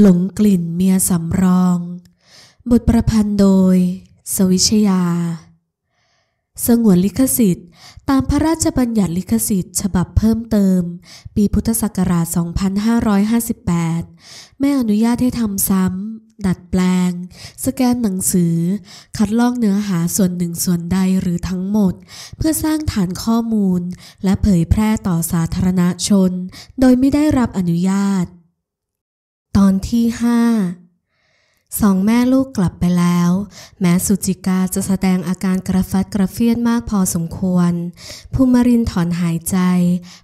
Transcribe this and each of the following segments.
หลงกลิ่นเมียสำรอง บทประพันธ์โดย สวิชยา สงวนลิขสิทธิ์ ตามพระราชบัญญัติลิขสิทธิ์ ฉบับเพิ่มเติม ปีพุทธศักราช 2558ไม่อนุญาตให้ทำซ้ำ ดัดแปลง สแกนหนังสือ คัดลอกเนื้อหาส่วนหนึ่งส่วนใดหรือทั้งหมด เพื่อสร้างฐานข้อมูล และเผยแพร่ต่อสาธารณชน โดยไม่ได้รับอนุญาตตอนที่ห้า สองแม่ลูกกลับไปแล้ว แม้สุจิกาจะแสดงอาการกระฟัดกระเฟียดมากพอสมควร ภูมิรินถอนหายใจ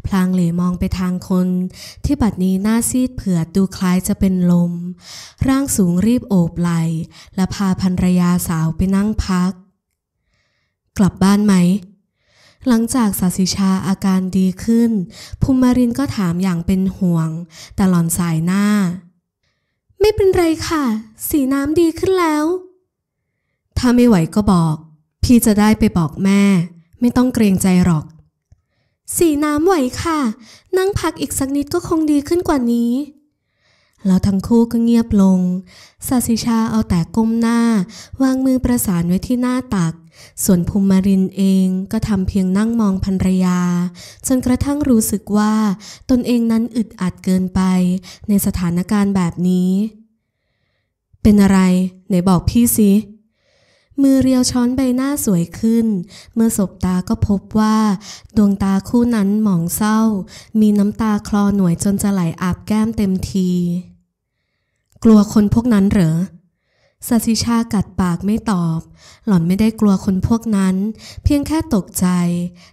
พลางเหลมองไปทางคน ที่บัดนี้หน้าซีดเผือดดูคล้ายจะเป็นลม ร่างสูงรีบโอบไหลและพาภรรยาสาวไปนั่งพัก กลับบ้านไหม หลังจากสาสิชาอาการดีขึ้นภูมิรินก็ถามอย่างเป็นห่วงแต่หล่อนสายหน้าไม่เป็นไรค่ะ สีน้ำดีขึ้นแล้ว ถ้าไม่ไหวก็บอก พี่จะได้ไปบอกแม่ ไม่ต้องเกรงใจหรอก สีน้ำไหวค่ะ นั่งพักอีกสักนิดก็คงดีขึ้นกว่านี้แล้วทั้งคู่ก็เงียบลงสาสิชาเอาแต่ก้มหน้าวางมือประสานไว้ที่หน้าตักส่วนภูมิมารินเองก็ทำเพียงนั่งมองภรรยา จนกระทั่งรู้สึกว่า ตนเองนั้นอึดอัดเกินไปในสถานการณ์แบบนี้ เป็นอะไร ไหนบอกพี่สิมือเรียวช้อนใบหน้าสวยขึ้น เมื่อสบตาก็พบว่า ดวงตาคู่นั้นหมองเศร้า มีน้ำตาคลอหน่วยจนจะไหลอาบแก้มเต็มที กลัวคนพวกนั้นเหรอสัชิชากัดปากไม่ตอบ หล่อนไม่ได้กลัวคนพวกนั้น เพียงแค่ตกใจ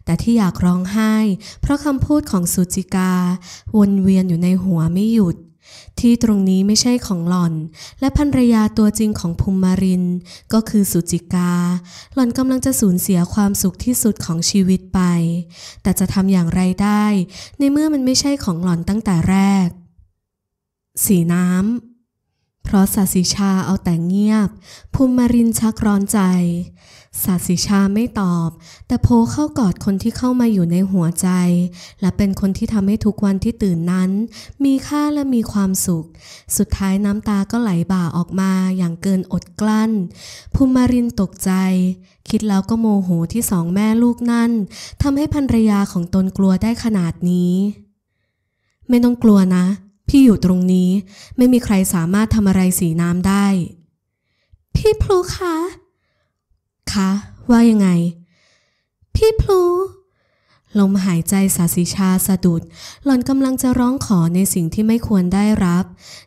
แต่ที่อยากร้องไห้ เพราะคำพูดของสุจิกา วนเวียนอยู่ในหัวไม่หยุด ที่ตรงนี้ไม่ใช่ของหล่อน และภรรยาตัวจริงของภูมิมารินก็คือสุจิกา หล่อนกำลังจะสูญเสียความสุขที่สุดของชีวิตไป แต่จะทำอย่างไรได้ ในเมื่อมันไม่ใช่ของหล่อนตั้งแต่แรก สีน้ำเพราะสาสิชาเอาแต่เงียบ ภูมิมารินชักร้อนใจสาสิชาไม่ตอบ แต่โพเข้ากอดคนที่เข้ามาอยู่ในหัวใจ และเป็นคนที่ทำให้ทุกวันที่ตื่นนั้น มีค่าและมีความสุข สุดท้ายน้ำตาก็ไหลบ่าออกมา อย่างเกินอดกลั้น ภูมิมารินตกใจ คิดแล้วก็โมโหที่สองแม่ลูกนั่นทำให้ภรรยาของตนกลัวได้ขนาดนี้ ไม่ต้องกลัวนะพี่อยู่ตรงนี้ ไม่มีใครสามารถทำอะไรสีน้ำได้ พี่พลูคะ คะ ว่ายังไง พี่พลูลมหายใจสาสิชาสะดุด หล่อนกำลังจะร้องขอในสิ่งที่ไม่ควรได้รับ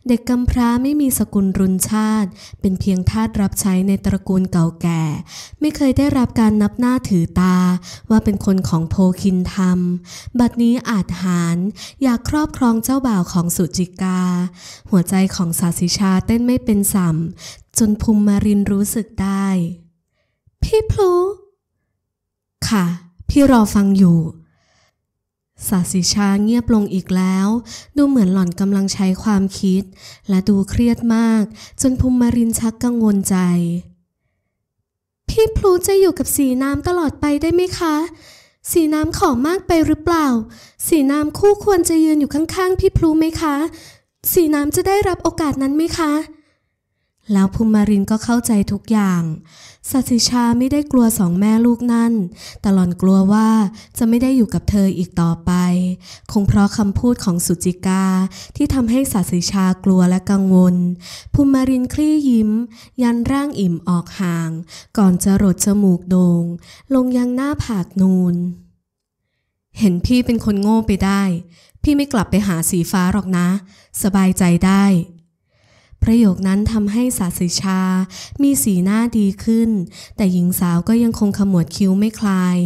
เด็กกำพร้าไม่มีสกุลรุนชาติ เป็นเพียงทาสรับใช้ในตระกูลเก่าแก่ ไม่เคยได้รับการนับหน้าถือตา ว่าเป็นคนของโพคินธรรม บัดนี้อาจหารอยากครอบครองเจ้าบ่าวของสุจิกา หัวใจของสาสิชาเต้นไม่เป็นสัมจนภูมิมารินรู้สึกได้พี่พลูค่ะ พี่รอฟังอยู่สาสิชา เงียบลงอีกแล้ว ดูเหมือนหล่อนกำลังใช้ความคิด และดูเครียดมาก จนภูมิมารินชักกังวลใจ พี่พลูจะอยู่กับสีน้ำตลอดไปได้ไหมคะ สีน้ำขอมากไปหรือเปล่า สีน้ำคู่ควรจะยืนอยู่ข้างๆ พี่พลูไหมคะ สีน้ำจะได้รับโอกาสนั้นไหมคะแล้วภูมิมารินก็เข้าใจทุกอย่างสัติชาไม่ได้กลัวสองแม่ลูกนั่นแต่หล่อนกลัวว่าจะไม่ได้อยู่กับเธออีกต่อไป คงเพราะคำพูดของสุจิกาที่ทำให้สัติชากลัวและกังวล ภูมิมารินคลี่ยิ้ม ยันร่างอิ่มออกห่าง ก่อนจะรดจมูกโดง่งลงยังหน้าผากนูน เห็นพี่เป็นคนโง่ไปได้ พี่ไม่กลับไปหาสีฟ้าหรอกนะ สบายใจได้ประโยคนั้นทำให้สาสิชา มีสีหน้าดีขึ้น แต่หญิงสาวก็ยังคงขมวดคิ้วไม่คลาย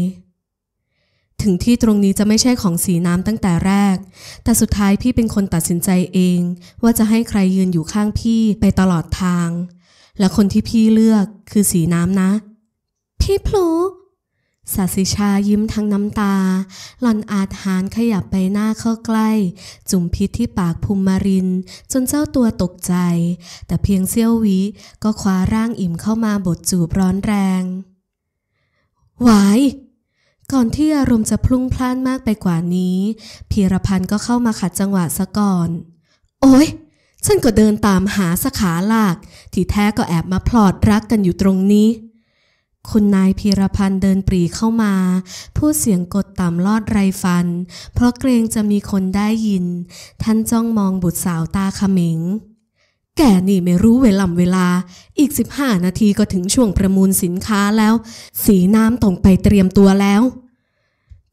ถึงที่ตรงนี้จะไม่ใช่ของสีน้ำตั้งแต่แรก แต่สุดท้ายพี่เป็นคนตัดสินใจเอง ว่าจะให้ใครยืนอยู่ข้างพี่ไปตลอดทาง และคนที่พี่เลือกคือสีน้ำนะ พี่พลูสาสิชายิ้มทั้งน้ำตา หล่อนอาจหานขยับไปหน้าเข้าใกล้ จุ่มพิษที่ปากภูมิมาริน จนเจ้าตัวตกใจ แต่เพียงเสี้ยววิก็คว้าร่างอิ่มเข้ามาบดจูบร้อนแรงหวายก่อนที่อารมณ์จะพลุ่งพล่านมากไปกว่านี้พีรพันธ์ก็เข้ามาขัดจังหวะซะก่อน โอ้ยฉันก็เดินตามหาสขาลาก ที่แท้ก็แอบมาพลอดรักกันอยู่ตรงนี้คุณนายพีรพันธ์เดินปรีเข้ามาพูดเสียงกดต่ำลอดไรฟัน เพราะเกรงจะมีคนได้ยิน ท่านจ้องมองบุตรสาวตาขมิง แกนี่ไม่รู้เวลาเวลา อีก15นาทีก็ถึงช่วงประมูลสินค้าแล้ว สีน้ำตรงไปเตรียมตัวแล้ว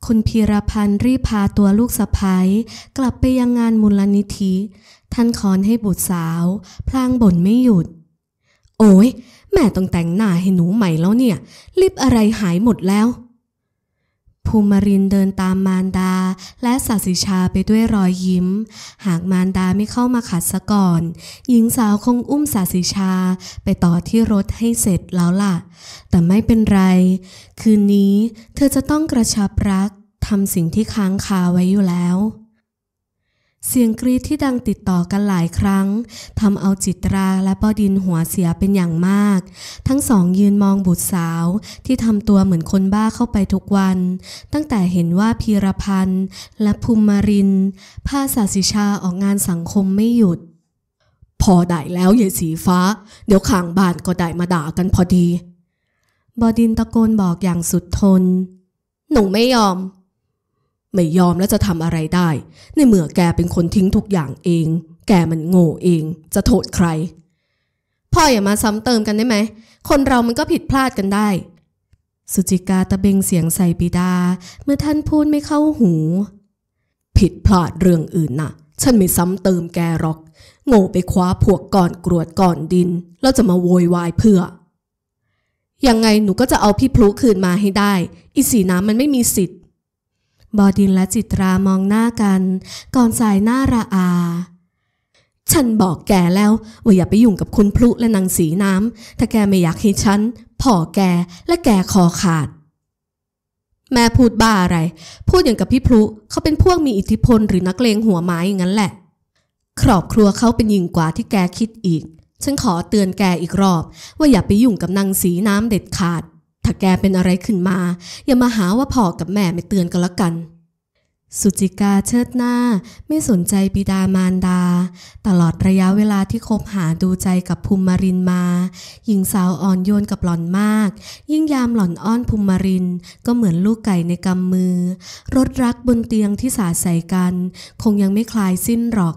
คุณพีรพันธ์รีบพาตัวลูกสะพ้ายกลับไปยังงานมูลนิธิ ท่านคอนให้บุตรสาว พลางบ่นไม่หยุดโอ้ยแม่ต้องแต่งหน้าให้หนูใหม่แล้วเนี่ย ลิปอะไรหายหมดแล้วภูมารินเดินตามมารดาและสาสิชาไปด้วยรอยยิ้ม หากมารดาไม่เข้ามาขัดซะก่อน หญิงสาวคงอุ้มสาสิชาไปต่อที่รถให้เสร็จแล้วล่ะ แต่ไม่เป็นไร คืนนี้เธอจะต้องกระชับรักทำสิ่งที่ค้างคาไว้อยู่แล้วเสียงกรีดที่ดังติดต่อกันหลายครั้งทำเอาจิตราและปอดินหัวเสียเป็นอย่างมาก ทั้งสองยืนมองบุตรสาวที่ทำตัวเหมือนคนบ้าเข้าไปทุกวัน ตั้งแต่เห็นว่าพีรพันธ์ และภูมิมารินพาสาสิชาออกงานสังคมไม่หยุด พอได้แล้วเยสีฟ้าเดี๋ยวข่างบ้านก็ได้มาด่ากันพอดี บอดินตะโกนบอกอย่างสุดทน หนูไม่ยอมไม่ยอมและจะทำอะไรได้ ในเมื่อแกเป็นคนทิ้งทุกอย่างเอง แกมันโง่เอง จะโทษใคร พ่ออย่ามาซ้ำเติมกันได้ไหม คนเรามันก็ผิดพลาดกันได้ สุจิกาตะเบงเสียงใส่ปิดาเมื่อท่านพูดไม่เข้าหู ผิดพลาดเรื่องอื่นนะ่ะ ฉันไม่ซ้ำเติมแกหรอก โง่ไปคว้าพวกก่อนกรวดก่อนดินแล้วจะมาโวยวายเพื่อ ยังไงหนูก็จะเอาพี่พลุคืนมาให้ได้ อีสีน้ำมันไม่มีสิทธิ์บอดินและจิตรามองหน้ากันก่อนสายหน้าระอา ฉันบอกแกแล้วว่าอย่าไปยุ่งกับคุณพลุและนางสีน้ำถ้าแกไม่อยากให้ฉันพ่อแกและแกคอขาด แม่พูดบ้าอะไร พูดอย่างกับพี่พลุเขาเป็นพวกมีอิทธิพลหรือนักเลงหัวไม้อย่างนั้นแหละ ครอบครัวเขาเป็นยิ่งกว่าที่แกคิดอีก ฉันขอเตือนแกอีกรอบ ว่าอย่าไปยุ่งกับนางสีน้ำเด็ดขาดถ้าแกเป็นอะไรขึ้นมา อย่ามาหาว่าพ่อกับแม่ไม่เตือนกันละกันสุจิกาเชิดหน้าไม่สนใจปิดามารดา ตลอดระยะเวลาที่คบหาดูใจกับภูมิมารินมา หญิงสาวอ่อนโยนกับหล่อนมาก ยิ่งยามหล่อนอ้อนภูมิมาริน ก็เหมือนลูกไก่ในกำมือ รสรักบนเตียงที่สาใสกัน คงยังไม่คลายสิ้นหรอก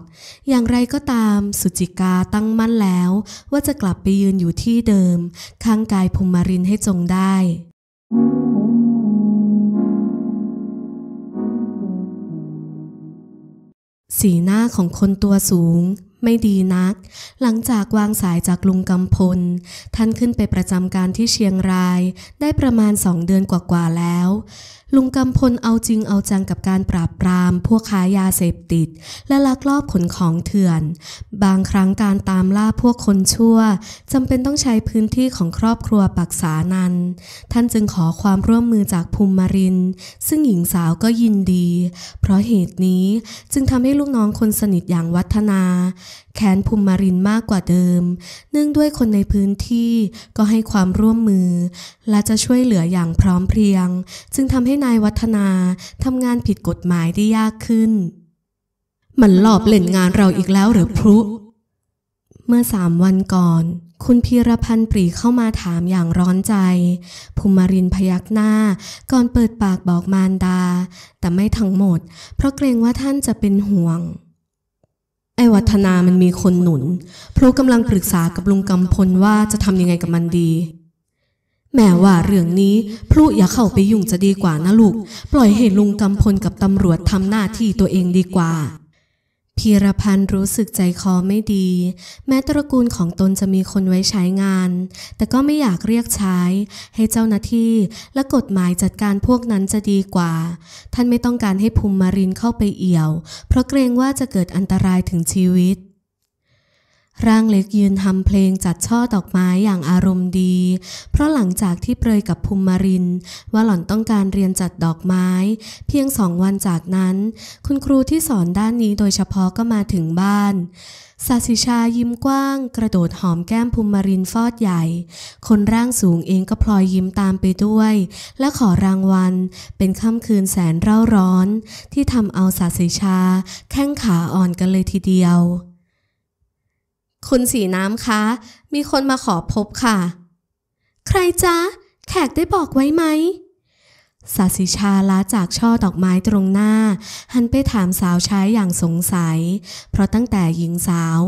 อย่างไรก็ตามสุจิกาตั้งมั่นแล้ว ว่าจะกลับไปยืนอยู่ที่เดิม ข้างกายภูมิมารินให้จงได้สีหน้าของคนตัวสูงไม่ดีนัก หลังจากวางสายจากลุงกำพล ท่านขึ้นไปประจำการที่เชียงรายได้ประมาณสองเดือนกว่าๆแล้วลุงกำพลเอาจริงเอาจังกับการปราบปราม พวกค้ายาเสพติด และลักลอบขนของเถื่อน บางครั้งการตามล่าพวกคนชั่วจำเป็นต้องใช้พื้นที่ของครอบครัวปักษานันท่านจึงขอความร่วมมือจากภูมิมารินซึ่งหญิงสาวก็ยินดี เพราะเหตุนี้จึงทำให้ลูกน้องคนสนิทอย่างวัฒนาแค้นภูมิมารินมากกว่าเดิมเนื่องด้วยคนในพื้นที่ก็ให้ความร่วมมือ และจะช่วยเหลืออย่างพร้อมเพรียงจึงทำให้นายวัฒนาทำงานผิดกฎหมายได้ยากขึ้น มันหลอบเล่นงานเราอีกแล้วหรือพรุเมื่อสามวันก่อน คุณพีรพันธ์ปรีเข้ามาถามอย่างร้อนใจ ภูมิรินพยักหน้า ก่อนเปิดปากบอกมารดา แต่ไม่ทั้งหมด เพราะเกรงว่าท่านจะเป็นห่วง ไอ้วัฒนามันมีคนหนุนพลุกำลังปรึกษากับลุงกำพลว่าจะทำยังไงกับมันดีแม้ว่าเรื่องนี้พลุอย่าเข้าไปยุ่งจะดีกว่านะลูกปล่อยให้ลุงกำพลกับตำรวจทำหน้าที่ตัวเองดีกว่าพีรพันธ์รู้สึกใจคอไม่ดี แม้ตระกูลของตนจะมีคนไว้ใช้งาน แต่ก็ไม่อยากเรียกใช้ให้เจ้าหน้าที่และกฎหมายจัดการพวกนั้นจะดีกว่า ท่านไม่ต้องการให้ภูมิมารินเข้าไปเอี่ยว เพราะเกรงว่าจะเกิดอันตรายถึงชีวิตร่างเล็กยืนทำเพลงจัดช่อดอกไม้อย่างอารมณ์ดี เพราะหลังจากที่เปรยกับภูมิมาริน ว่าหล่อนต้องการเรียนจัดดอกไม้ เพียงสองวันจากนั้น คุณครูที่สอนด้านนี้โดยเฉพาะก็มาถึงบ้านสาสิชายิ้มกว้าง กระโดดหอมแก้มภูมิมารินฟอดใหญ่ คนร่างสูงเองก็พลอยยิ้มตามไปด้วย และขอรางวัลเป็นค่ำคืนแสนเร่าร้อน ที่ทำเอาสาสิชาแข้งขาอ่อนกันเลยทีเดียวคุณสีน้ำคะ มีคนมาขอพบค่ะ ใครจ๊ะ แขกได้บอกไว้ไหมสาสิชาลาจากช่อดอกไม้ตรงหน้า หันไปถามสาวใช้อย่างสงสัย เพราะตั้งแต่หญิงสาว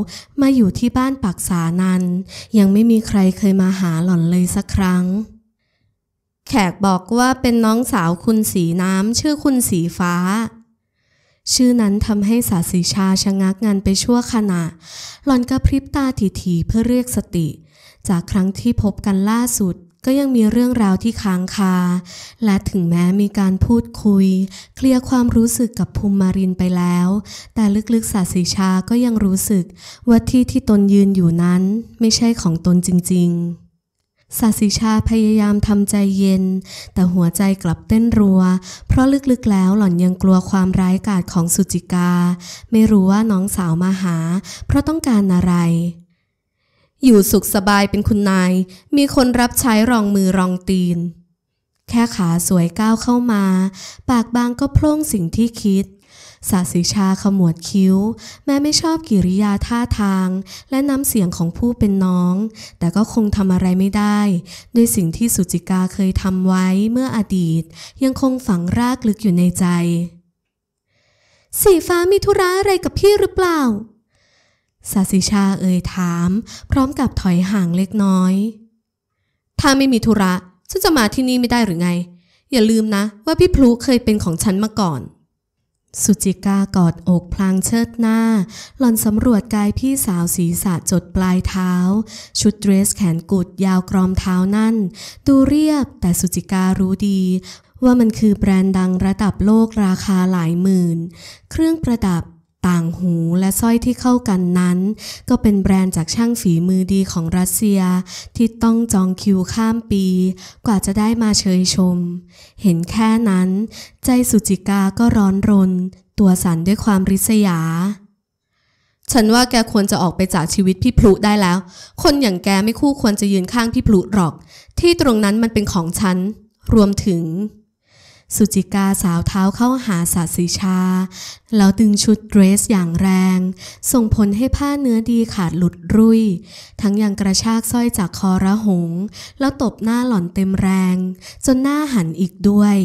มาอยู่ที่บ้านปักษานั้นยังไม่มีใครเคยมาหาหล่อนเลยสักครั้ง แขกบอกว่าเป็นน้องสาวคุณสีน้ำ ชื่อคุณสีฟ้าชื่อนั้นทำให้สาสีชาชะงักงันไปชั่วขณะ หล่อนกระพริบตาถี่ๆเพื่อเรียกสติ จากครั้งที่พบกันล่าสุด ก็ยังมีเรื่องราวที่ค้างคา และถึงแม้มีการพูดคุย เคลียร์ความรู้สึกกับภูมิมารินไปแล้ว แต่ลึกๆศาสีชาก็ยังรู้สึกว่าที่ที่ตนยืนอยู่นั้น ไม่ใช่ของตนจริงๆสาสิชาพยายามทำใจเย็น แต่หัวใจกลับเต้นรัว เพราะลึกๆแล้วหล่อนยังกลัวความร้ายกาจของสุจิกา ไม่รู้ว่าน้องสาวมาหาเพราะต้องการอะไร อยู่สุขสบายเป็นคุณนายมีคนรับใช้รองมือรองตีน แค่ขาสวยก้าวเข้ามา ปากบางก็โพร่งสิ่งที่คิดสาสิชาขมวดคิ้ว แม้ไม่ชอบกิริยาท่าทาง และน้ำเสียงของผู้เป็นน้อง แต่ก็คงทำอะไรไม่ได้ด้วยสิ่งที่สุจิกาเคยทำไว้เมื่ออดีต ยังคงฝังรากลึกอยู่ในใจ สีฟ้ามีธุระอะไรกับพี่หรือเปล่า สาสิชาเอ่ยถาม พร้อมกับถอยห่างเล็กน้อย ถ้าไม่มีธุระฉันจะมาที่นี่ไม่ได้หรือไง อย่าลืมนะว่าพี่พลุเคยเป็นของฉันมาก่อนสุจิกากอดอกพลางเชิดหน้าหล่อนสำรวจกายพี่สาวศีรษะจดปลายเท้า ชุดเดรสแขนกุดยาวกรอมเท้านั่นดูเรียบแต่สุจิการู้ดี ว่ามันคือแบรนด์ดังระดับโลกราคาหลายหมื่น เครื่องประดับต่างหูและสร้อยที่เข้ากันนั้น ก็เป็นแบรนด์จากช่างฝีมือดีของรัสเซีย ที่ต้องจองคิวข้ามปี กว่าจะได้มาเชยชม เห็นแค่นั้น ใจสุจิกาก็ร้อนรน ตัวสั่นด้วยความริษยา ฉันว่าแกควรจะออกไปจากชีวิตพี่พลุได้แล้ว คนอย่างแกไม่คู่ควรจะยืนข้างพี่พลุหรอก ที่ตรงนั้นมันเป็นของฉันรวมถึงสุจิกาสาวเท้าเข้าหาสาสีชาแล้วดึงชุดเดรสอย่างแรงส่งผลให้ผ้าเนื้อดีขาดหลุดรุ่ยทั้งยังกระชากสร้อยจากคอระหง แล้วตบหน้าหล่อนเต็มแรง จนหน้าหันอีกด้วย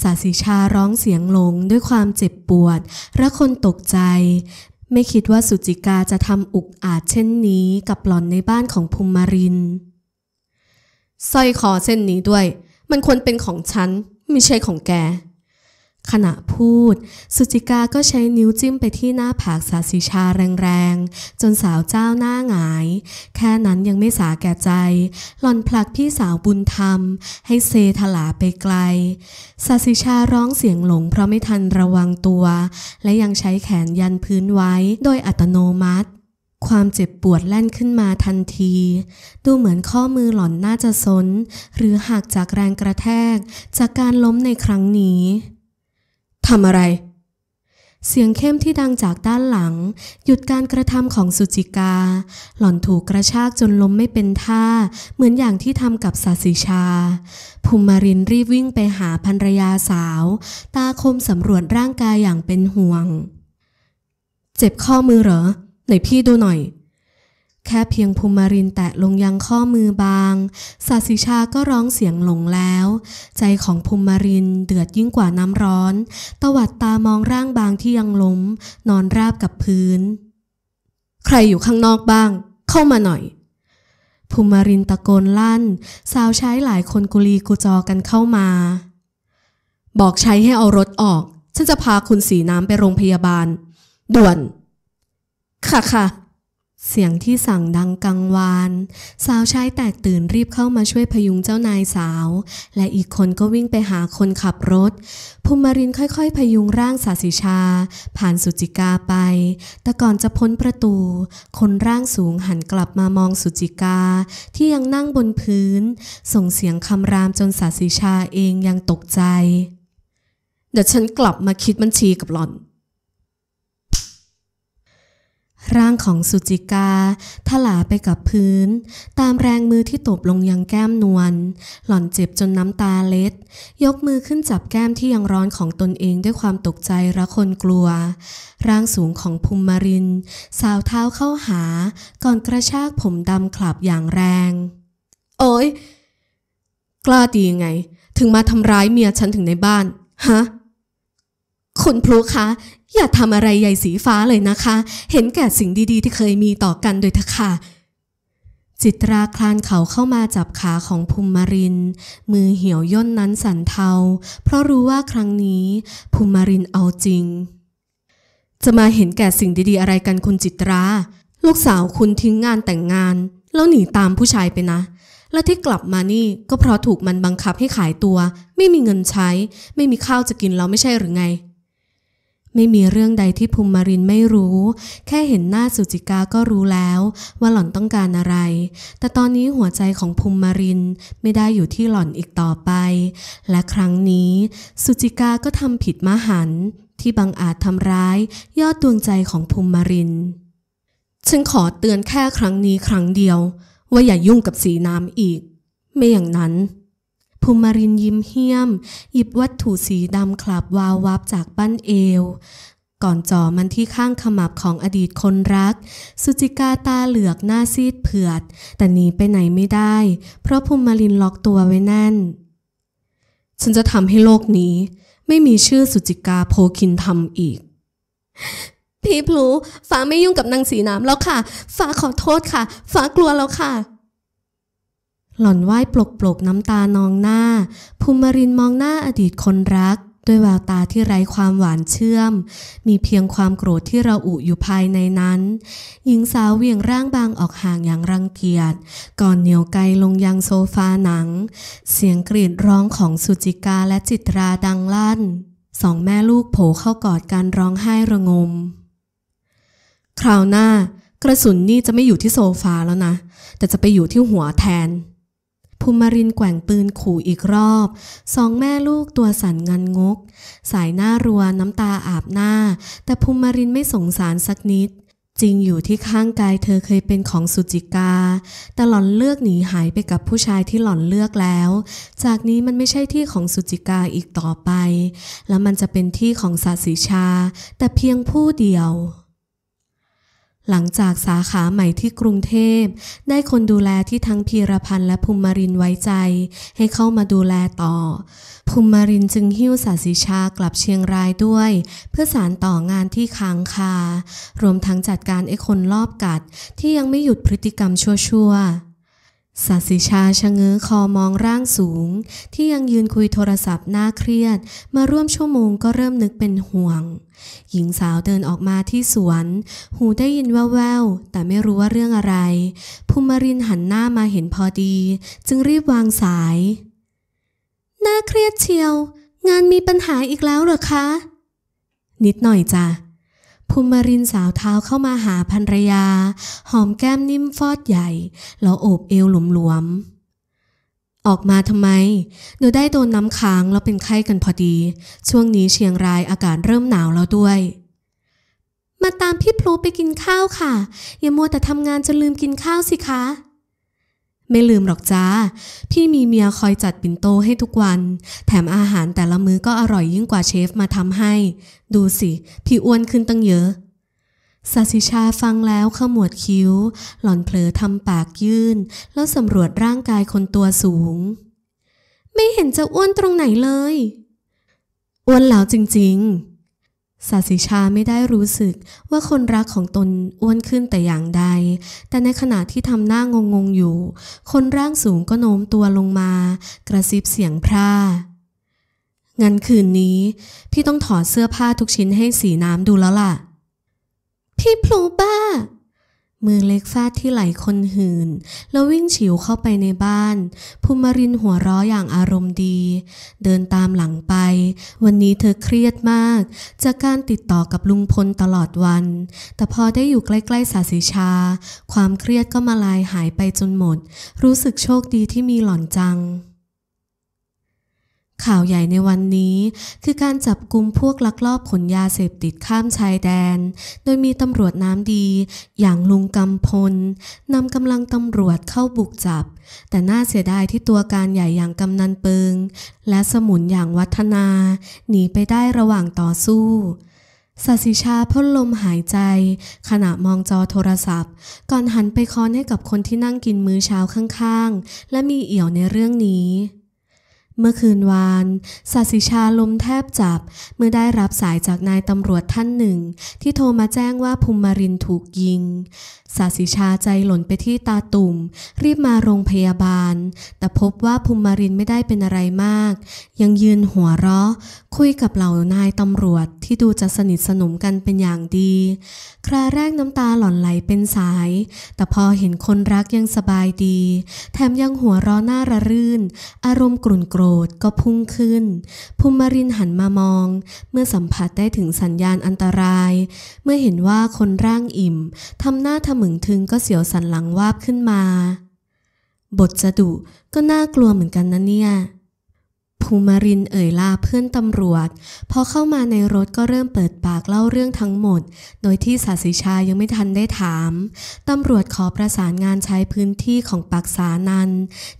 สาสีชาร้องเสียงหลงด้วยความเจ็บปวดและคนตกใจ ไม่คิดว่าสุจิกาจะทำอุกอาจเช่นนี้กับหล่อนในบ้านของภูมิมารินสร้อยคอเส้นนี้ด้วย มันควรเป็นของฉันไม่ใช่ของแก ขณะพูด สุจิกาก็ใช้นิ้วจิ้มไปที่หน้าผากสาสิชาแรงๆ จนสาวเจ้าหน้าหงาย แค่นั้นยังไม่สาแก่ใจ หล่อนผลักพี่สาวบุญธรรม ให้เซถลาไปไกลสาสิชาร้องเสียงหลงเพราะไม่ทันระวังตัว และยังใช้แขนยันพื้นไว้ โดยอัตโนมัติความเจ็บปวดแล่นขึ้นมาทันทีดูเหมือนข้อมือหล่อนน่าจะซนหรือหักจากแรงกระแทกจากการล้มในครั้งนี้ ทำอะไร เสียงเข้มที่ดังจากด้านหลัง หยุดการกระทำของสุจิกา หล่อนถูกกระชากจนล้มไม่เป็นท่า เหมือนอย่างที่ทำกับสาสิชาภูมิมารินรีบวิ่งไปหาภรรยาสาว ตาคมสำรวจร่างกายอย่างเป็นห่วง เจ็บข้อมือเหรอไหนพี่ดูหน่อย แค่เพียงภูมิมารินแตะลงยังข้อมือบางสาสิชาก็ร้องเสียงหลงแล้ว ใจของภูมิมารินเดือดยิ่งกว่าน้ำร้อน ตวัดตามองร่างบางที่ยังล้ม นอนราบกับพื้น ใครอยู่ข้างนอกบ้าง เข้ามาหน่อยภูมิรินตะโกนลั่นสาวใช้หลายคนกุลีกุจอกันเข้ามา บอกใช้ให้เอารถออกฉันจะพาคุณสีน้ำไปโรงพยาบาล ด่วนค่ะค่ะเสียงที่สั่งดังกังวานสาวใช้แตกตื่นรีบเข้ามาช่วยพยุงเจ้านายสาว และอีกคนก็วิ่งไปหาคนขับรถภูมิรินค่อย ๆ พยุงร่างสาสิชา ผ่านสุจิกาไปแต่ก่อนจะพ้นประตู คนร่างสูงหันกลับมามองสุจิกา ที่ยังนั่งบนพื้น ส่งเสียงคำรามจนสาสิชาเองยังตกใจเดี๋ยวฉันกลับมาคิดบัญชีกับหล่อนร่างของสุจิกาถลาไปกับพื้น ตามแรงมือที่ตบลงยังแก้มนวลหล่อนเจ็บจนน้ำตาเล็ด ยกมือขึ้นจับแก้มที่ยังร้อนของตนเองด้วยความตกใจระคนกลัว ร่างสูงของภูมิมารินสาวเท้าเข้าหาก่อนกระชากผมดำขลับอย่างแรง โอ้ยกล้าดียังไง ถึงมาทำร้ายเมียฉันถึงในบ้าน ฮะคุณพลุคะ อย่าทำอะไรใหญ่สีฟ้าเลยนะคะ เห็นแก่สิ่งดีๆ ที่เคยมีต่อกันโดยเถอะค่ะ จิตราคลานเขาเข้ามาจับขาของภูมิมาริน มือเหี่ยวย่นนั้นสั่นเทา เพราะรู้ว่าครั้งนี้ ภูมิมารินเอาจริง จะมาเห็นแก่สิ่งดีๆ อะไรกันคุณจิตรา ลูกสาวคุณทิ้งงานแต่งงานแล้วหนีตามผู้ชายไปนะ และที่กลับมานี่ก็เพราะถูกมันบังคับให้ขายตัว ไม่มีเงินใช้ ไม่มีข้าวจะกินแล้วไม่ใช่หรือไงไม่มีเรื่องใดที่ภูมิมารินไม่รู้ แค่เห็นหน้าสุจิกาก็รู้แล้วว่าหล่อนต้องการอะไร แต่ตอนนี้หัวใจของภูมิมารินไม่ได้อยู่ที่หล่อนอีกต่อไป และครั้งนี้สุจิกาก็ทำผิดมหัน ที่บังอาจทำร้ายยอดดวงใจของภูมิมาริน ฉันขอเตือนแค่ครั้งนี้ครั้งเดียว ว่าอย่ายุ่งกับสีน้ำอีก ไม่อย่างนั้นภูมิรินยิ้มเฮี้ยมหยิบวัตถุสีดำคลับวาววับจากบั้นเอว ก่อนจ่อมันที่ข้างขมับของอดีตคนรัก สุจิกาตาเหลือกหน้าซีดเผือดแต่หนีไปไหนไม่ได้ เพราะภูมิรินล็อกตัวไว้แน่น ฉันจะทำให้โลกนี้ ไม่มีชื่อสุจิกาโพคินทำอีก พี่พลูฟ้าไม่ยุ่งกับนางสีน้ำแล้วค่ะฟ้าขอโทษค่ะฟ้ากลัวแล้วค่ะหล่อนไหว้ปลกปลกน้ำตานองหน้า ภูมิรินมองหน้าอดีตคนรัก ด้วยแววตาที่ไร้ความหวานเชื่อม มีเพียงความโกรธที่เราอุอยู่ภายในนั้น หญิงสาวเวียงร่างบางออกห่างอย่างรังเกียจก่อนเหนียวไกลลงยังโซฟาหนัง เสียงกรีดร้องของสุจิกาและจิตราดังลั่น สองแม่ลูกโผเข้ากอดกันร้องไห้ระงม คราวหน้า กระสุนนี่จะไม่อยู่ที่โซฟาแล้วนะแต่จะไปอยู่ที่หัวแทนภูมิรินแกว่งปืนขู่อีกรอบ สองแม่ลูกตัวสั่นงันงก สายหน้ารัวน้ำตาอาบหน้า แต่ภูมิรินไม่สงสารสักนิด จริงอยู่ที่ข้างกายเธอเคยเป็นของสุจิกาแต่หล่อนเลือกหนีหายไปกับผู้ชายที่หล่อนเลือกแล้ว จากนี้มันไม่ใช่ที่ของสุจิกาอีกต่อไป และมันจะเป็นที่ของสาสิชา แต่เพียงผู้เดียวหลังจากสาขาใหม่ที่กรุงเทพ ได้คนดูแลที่ทั้งพีรพันธ์และภูมิมารินไว้ใจ ให้เข้ามาดูแลต่อ ภูมิมารินจึงหิ้วสาสิชากลับเชียงรายด้วย เพื่อสารต่องานที่ค้างคา รวมทั้งจัดการไอ้คนรอบกัด ที่ยังไม่หยุดพฤติกรรมชั่วๆสาสิชาชะเง้อคอมองร่างสูงที่ยังยืนคุยโทรศัพท์หน้าเครียดมาร่วมชั่วโมงก็เริ่มนึกเป็นห่วง หญิงสาวเดินออกมาที่สวน หูได้ยินแววๆ แต่ไม่รู้ว่าเรื่องอะไรภูมารินหันหน้ามาเห็นพอดี จึงรีบวางสายน่าเครียดเชียว งานมีปัญหาอีกแล้วเหรอคะ นิดหน่อยจ้ะภูมิรินสาวเท้าเข้ามาหาภรรยา หอมแก้มนิ่มฟอดใหญ่แล้วโอบเอวหลวมๆออกมาทำไมหนูได้โดนน้ำค้างแล้วเป็นไข้กันพอดี ช่วงนี้เชียงรายอากาศเริ่มหนาวแล้วด้วย มาตามพี่พลูไปกินข้าวค่ะ อย่ามัวแต่ทำงานจนลืมกินข้าวสิคะไม่ลืมหรอกจ้า พี่มีเมียคอยจัดปิ่นโตให้ทุกวัน แถมอาหารแต่ละมื้อก็อร่อยยิ่งกว่าเชฟมาทำให้ ดูสิ พี่อ้วนขึ้นตั้งเยอะสาสิชาฟังแล้วขมวดคิ้ว หล่อนเผลอทำปากยื่น แล้วสำรวจร่างกายคนตัวสูง ไม่เห็นจะอ้วนตรงไหนเลย อ้วนแล้วจริง ๆสาสิชาไม่ได้รู้สึกว่าคนรักของตนอ้วนขึ้นแต่อย่างใด แต่ในขณะที่ทำหน้างงงอยู่ คนร่างสูงก็โน้มตัวลงมากระซิบเสียงพร่างั้นคืนนี้ พี่ต้องถอดเสื้อผ้าทุกชิ้นให้สีน้ำดูแล้วล่ะ พี่พลูบ้ามือเล็กฟาดที่ไหลคนหืน แล้ววิ่งฉิวเข้าไปในบ้านภูมิรินหัวเราะอย่างอารมณ์ดี เดินตามหลังไป วันนี้เธอเครียดมากจากการติดต่อกับลุงพลตลอดวัน แต่พอได้อยู่ใกล้ๆสาสิชา ความเครียดก็มาลายหายไปจนหมด รู้สึกโชคดีที่มีหล่อนจังข่าวใหญ่ในวันนี้คือการจับกลุ่มพวกลักลอบ ขนยาเสพติดข้ามชายแดน โดยมีตำรวจน้ำดี อย่างลุงกำพลนำกำลังตำรวจเข้าบุกจับ แต่น่าเสียดายที่ตัวการใหญ่อย่างกำนันเปิงและสมุนอย่างวัฒนา หนีไปได้ระหว่างต่อสู้สัสิชาพ่นลมหายใจ ขณะมองจอโทรศัพท์ ก่อนหันไปคอนให้กับคนที่นั่งกินมื้อเช้าข้าง ๆ และมีเอี่ยวในเรื่องนี้เมื่อคืนวานสัสิชาลมแทบจับเมื่อได้รับสายจากนายตำรวจท่านหนึ่ง ที่โทรมาแจ้งว่าภูมิมารินถูกยิงสาสิชาใจหล่นไปที่ตาตุ่ม รีบมาโรงพยาบาล แต่พบว่าภูมิมารินไม่ได้เป็นอะไรมาก ยังยืนหัวเราะคุยกับเหล่านายตำรวจที่ดูจะสนิทสนมกันเป็นอย่างดี คราแรกน้ำตาหล่อนไหลเป็นสาย แต่พอเห็นคนรักยังสบายดี แถมยังหัวเราะหน้าระรื่น อารมณ์กรุ่นโกรธก็พุ่งขึ้นภูมิมารินหันมามอง เมื่อสัมผัสได้ถึงสัญญาณอันตราย เมื่อเห็นว่าคนร่างอิ่มทำหน้าทำมึงทึงก็เสียวสันหลังวาบขึ้นมา บทจะดุก็น่ากลัวเหมือนกันนะเนี่ย ภูมารินเอ่ยลาเพื่อนตำรวจ พอเข้ามาในรถก็เริ่มเปิดปากเล่าเรื่องทั้งหมด โดยที่ศาสิชายังไม่ทันได้ถามตำรวจขอประสานงานใช้พื้นที่ของปักสานัน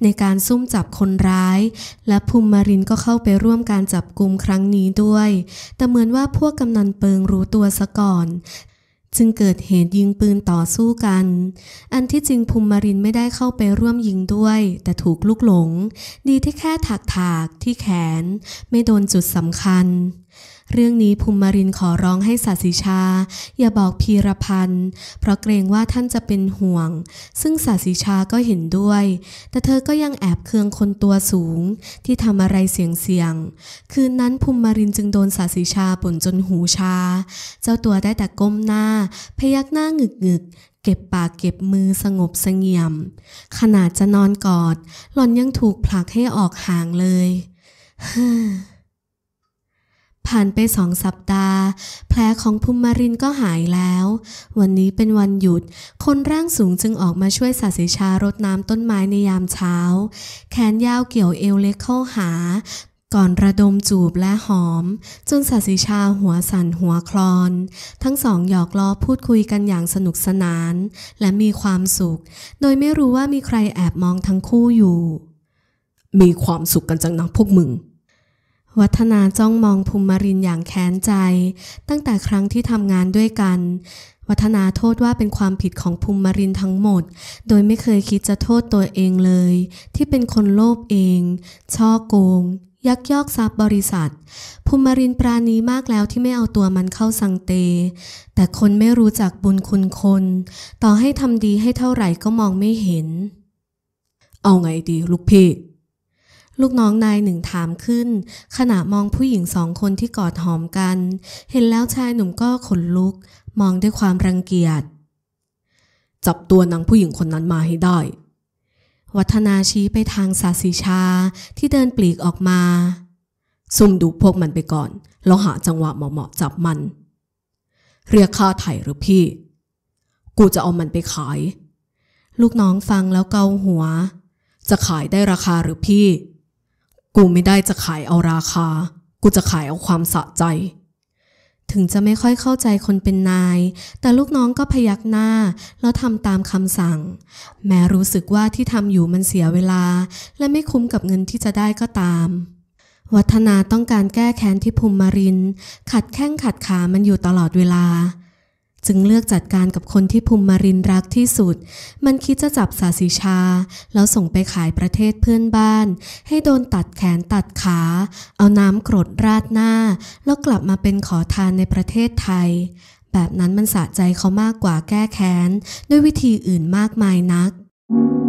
ในการซุ่มจับคนร้าย และภูมารินก็เข้าไปร่วมการจับกลุ่มครั้งนี้ด้วย แต่เหมือนว่าพวกกำนันเปิงรู้ตัวซะก่อนจึงเกิดเหตุยิงปืนต่อสู้กัน อันที่จริงภูมิมารินไม่ได้เข้าไปร่วมยิงด้วยแต่ถูกลุกหลง ดีที่แค่ถากถากที่แขน ไม่โดนจุดสำคัญเรื่องนี้ภูมิมารินขอร้องให้ศาสิชา อย่าบอกพีรพันธ์ เพราะเกรงว่าท่านจะเป็นห่วง ซึ่งศาสิชาก็เห็นด้วย แต่เธอก็ยังแอบเคืองคนตัวสูงที่ทำอะไรเสียงๆคืนนั้นภูมิมารินจึงโดนศาสิชาบ่นจนหูชา เจ้าตัวได้แต่ก้มหน้า พยักหน้างึกงึกเก็บปากเก็บมือสงบสงี่ยม ขนาดจะนอนกอด หล่อนยังถูกผลักให้ออกห่างเลยฮผ่านไปสองสัปดาห์แผลของภูมิมารินก็หายแล้ว วันนี้เป็นวันหยุด คนร่างสูงจึงออกมาช่วยสาสิชารดน้ำต้นไม้ในยามเช้าแขนยาวเกี่ยวเอวเล็กเข้าหา ก่อนระดมจูบและหอมจนสาสิชาหัวสั่นหัวคลอนทั้งสองหยอกล้อพูดคุยกันอย่างสนุกสนาน และมีความสุข โดยไม่รู้ว่ามีใครแอบมองทั้งคู่อยู่ มีความสุขกันจังนะพวกมึงวัฒนาจ้องมองภูมิมรินอย่างแค้นใจ ตั้งแต่ครั้งที่ทำงานด้วยกัน วัฒนาโทษว่าเป็นความผิดของภูมิมรินทั้งหมด โดยไม่เคยคิดจะโทษตัวเองเลย ที่เป็นคนโลภเองช่อโกง ยักยอกทรัพย์บริษัท ภูมิมรินปราณีมากแล้วที่ไม่เอาตัวมันเข้าสังเต แต่คนไม่รู้จักบุญคุณคน ต่อให้ทำดีให้เท่าไหร่ก็มองไม่เห็น เอาไงดีลูกพี่ลูกน้องนายหนึ่งถามขึ้น ขณะมองผู้หญิงสองคนที่กอดหอมกัน เห็นแล้วชายหนุ่มก็ขนลุกมองด้วยความรังเกียจจับตัวนางผู้หญิงคนนั้นมาให้ได้ วัฒนาชี้ไปทางสาสีชาที่เดินปลีกออกมา ซุ่มดูพวกมันไปก่อนแล้วหาจังหวะเหมาะ ๆ จับมัน เรียกค่าไถ่หรือพี่ กูจะเอามันไปขาย ลูกน้องฟังแล้วเกาหัว จะขายได้ราคาหรือพี่กูไม่ได้จะขายเอาราคา กูจะขายเอาความสะใจ ถึงจะไม่ค่อยเข้าใจคนเป็นนาย แต่ลูกน้องก็พยักหน้า แล้วทำตามคำสั่ง แม้รู้สึกว่าที่ทำอยู่มันเสียเวลา และไม่คุ้มกับเงินที่จะได้ก็ตาม วัฒนาต้องการแก้แค้นที่ภูมิมาริน ขัดแข้งขัดขา มันอยู่ตลอดเวลาจึงเลือกจัดการกับคนที่ภูมิมารินรักที่สุด มันคิดจะจับสาสีชา แล้วส่งไปขายประเทศเพื่อนบ้าน ให้โดนตัดแขนตัดขา เอาน้ำกรดราดหน้า แล้วกลับมาเป็นขอทานในประเทศไทย แบบนั้นมันสะใจเขามากกว่าแก้แค้นด้วยวิธีอื่นมากมายนัก thank you